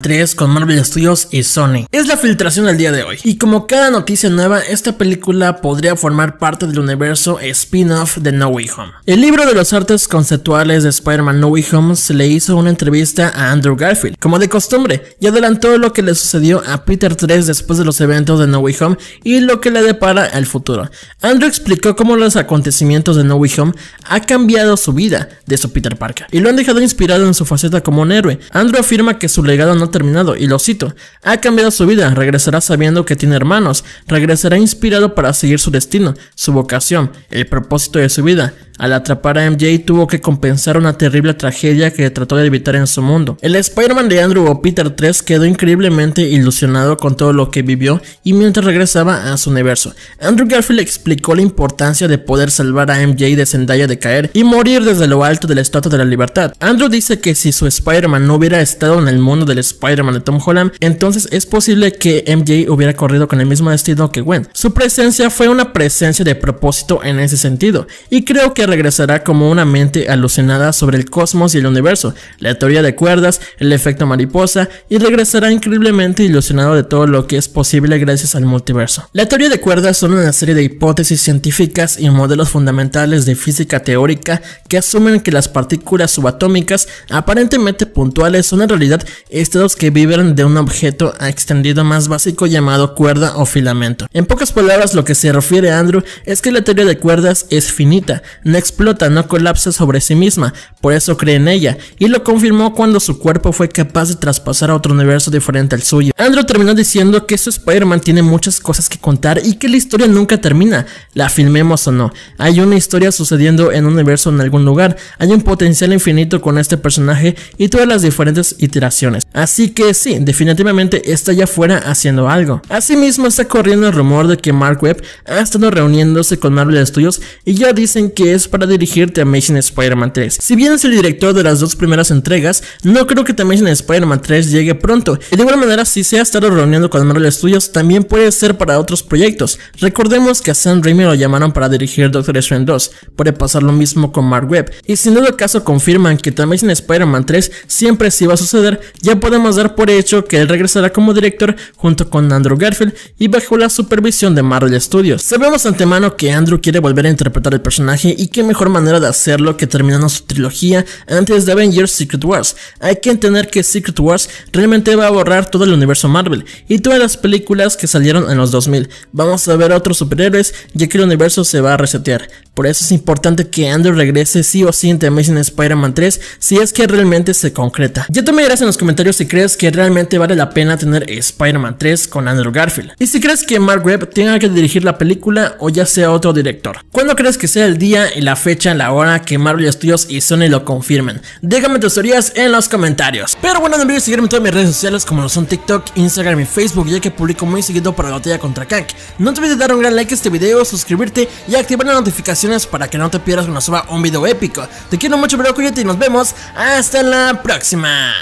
3 con Marvel Studios y Sony. Es la filtración del día de hoy. Y como cada noticia nueva, esta película podría formar parte del universo spin-off de No Way Home. El libro de los artes conceptuales de Spider-Man No Way Home se le hizo una entrevista a Andrew Garfield, como de costumbre, y adelantó lo que le sucedió a Peter 3 después de los eventos de No Way Home y lo que le depara el futuro. Andrew explicó cómo los acontecimientos de No Way Home ha cambiado su vida de su Peter Parker y lo han dejado inspirado en su faceta como un héroe. Andrew afirma que su legado no terminado, y lo cito, ha cambiado su vida, regresará sabiendo que tiene hermanos, regresará inspirado para seguir su destino, su vocación, el propósito de su vida, al atrapar a MJ tuvo que compensar una terrible tragedia que trató de evitar en su mundo. El Spider-Man de Andrew o Peter 3 quedó increíblemente ilusionado con todo lo que vivió y mientras regresaba a su universo. Andrew Garfield explicó la importancia de poder salvar a MJ de Zendaya de caer y morir desde lo alto de la Estatua de la Libertad. Andrew dice que si su Spider-Man no hubiera estado en el mundo del Spider-Man de Tom Holland, entonces es posible que MJ hubiera corrido con el mismo destino que Gwen. Su presencia fue una presencia de propósito en ese sentido y creo que regresará como una mente alucinada sobre el cosmos y el universo, la teoría de cuerdas, el efecto mariposa y regresará increíblemente ilusionado de todo lo que es posible gracias al multiverso. La teoría de cuerdas son una serie de hipótesis científicas y modelos fundamentales de física teórica que asumen que las partículas subatómicas aparentemente puntuales son en realidad estados que viven de un objeto extendido más básico llamado cuerda o filamento. En pocas palabras lo que se refiere a Andrew es que la teoría de cuerdas es finita, no explota, no colapsa sobre sí misma, por eso cree en ella, y lo confirmó cuando su cuerpo fue capaz de traspasar a otro universo diferente al suyo. Andrew terminó diciendo que su Spider-Man tiene muchas cosas que contar y que la historia nunca termina, la filmemos o no. Hay una historia sucediendo en un universo en algún lugar, hay un potencial infinito con este personaje y todas las diferentes iteraciones. Así que sí, definitivamente está ya fuera haciendo algo. Asimismo está corriendo el rumor de que Mark Webb ha estado reuniéndose con Marvel Studios y ya dicen que es para dirigir The Amazing Spider-Man 3. Si bien es el director de las dos primeras entregas, no creo que The Amazing Spider-Man 3 llegue pronto. Y de alguna manera, si se ha estado reuniendo con Marvel Studios, también puede ser para otros proyectos. Recordemos que a Sam Raimi lo llamaron para dirigir Doctor Strange 2. Puede pasar lo mismo con Mark Webb. Y si en todo caso confirman que The Amazing Spider-Man 3 siempre sí va a suceder, ya podemos dar por hecho que él regresará como director junto con Andrew Garfield y bajo la supervisión de Marvel Studios. Sabemos antemano que Andrew quiere volver a interpretar el personaje y que qué mejor manera de hacerlo que terminando su trilogía antes de Avengers Secret Wars. Hay que entender que Secret Wars realmente va a borrar todo el universo Marvel y todas las películas que salieron en los 2000. Vamos a ver a otros superhéroes ya que el universo se va a resetear. Por eso es importante que Andrew regrese sí o sí en The Amazing Spider-Man 3 si es que realmente se concreta. Ya me dirás en los comentarios si crees que realmente vale la pena tener Spider-Man 3 con Andrew Garfield. Y si crees que Mark Webb tenga que dirigir la película o ya sea otro director. ¿Cuándo crees que sea el día y la fecha, la hora que Marvel Studios y Sony lo confirmen? Déjame tus teorías en los comentarios. Pero bueno, no olvides seguirme en todas mis redes sociales como lo son TikTok, Instagram y Facebook ya que publico muy seguido para la batalla contra Kank. No te olvides dar un gran like a este video, suscribirte y activar la notificación para que no te pierdas cuando suba un video épico. Te quiero mucho, bro, cuídate y nos vemos hasta la próxima.